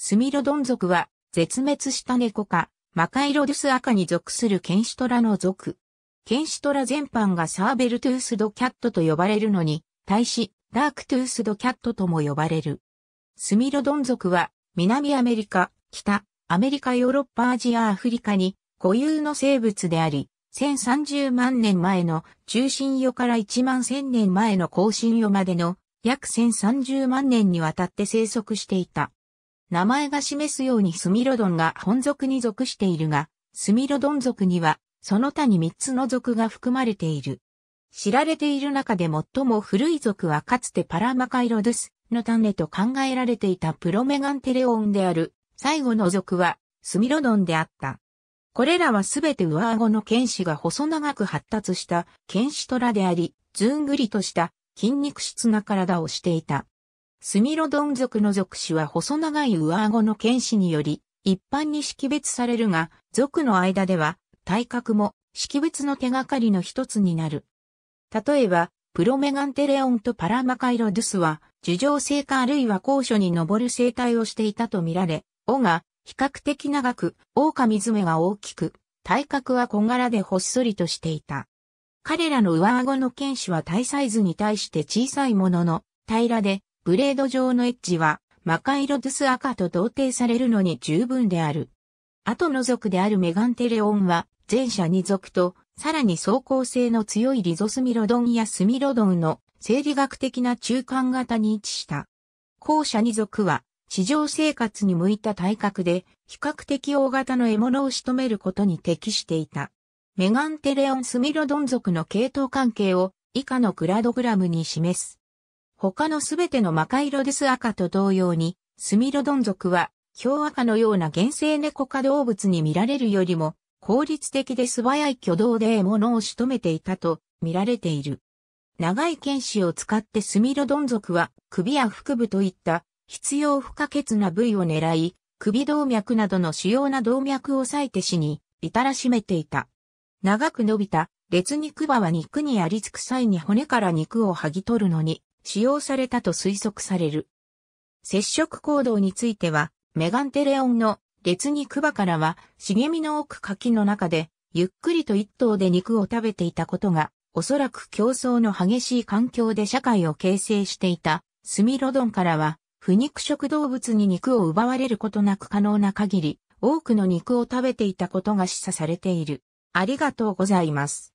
スミロドン族は、絶滅した猫か、マカイロデュス赤に属するケンシトラの族。ケンシトラ全般がサーベルトゥースドキャットと呼ばれるのに、対し、ダークトゥースドキャットとも呼ばれる。スミロドン族は、南アメリカ、北、アメリカヨーロッパアジアアフリカに固有の生物であり、1030万年前の中心世から1万1000年前の後進世までの約1030万年にわたって生息していた。名前が示すようにスミロドンが本族に属しているが、スミロドン族には、その他に3つの族が含まれている。知られている中で最も古い族はかつてパラマカイロドゥスの種と考えられていたプロメガンテレオンである、最後の族はスミロドンであった。これらはすべて上顎の剣士が細長く発達した剣士虎であり、ずんぐりとした筋肉質な体をしていた。スミロドン族の属種は細長い上顎の剣士により、一般に識別されるが、族の間では、体格も識別の手がかりの一つになる。例えば、プロメガンテレオンとパラマカイロドゥスは、樹状性かあるいは高所に登る生態をしていたとみられ、尾が比較的長く、狼爪が大きく、体格は小柄でほっそりとしていた。彼らの上顎の剣士は体サイズに対して小さいものの、平らでブレード上のエッジは、魔界ロドス赤と同定されるのに十分である。後の族であるメガンテレオンは、前者に族と、さらに走行性の強いリゾスミロドンやスミロドンの生理学的な中間型に位置した。後者に族は、地上生活に向いた体格で、比較的大型の獲物を仕留めることに適していた。メガンテレオンスミロドン族の系統関係を以下のグラドグラムに示す。他のすべてのマカイロデス赤と同様に、スミロドン族は、氷赤のような原生猫科動物に見られるよりも、効率的で素早い挙動で獲物を仕留めていたと見られている。長い剣士を使ってスミロドン族は首や腹部といった必要不可欠な部位を狙い、首動脈などの主要な動脈を裂いて死に至らしめていた。長く伸びた列肉場は肉にありつく際に骨から肉を剥ぎ取るのに使用されたと推測される。接触行動については、メガンテレオンの列肉場からは、茂みの奥柿の中で、ゆっくりと一頭で肉を食べていたことが、おそらく競争の激しい環境で社会を形成していた、スミロドンからは、不肉食動物に肉を奪われることなく可能な限り、多くの肉を食べていたことが示唆されている。ありがとうございます。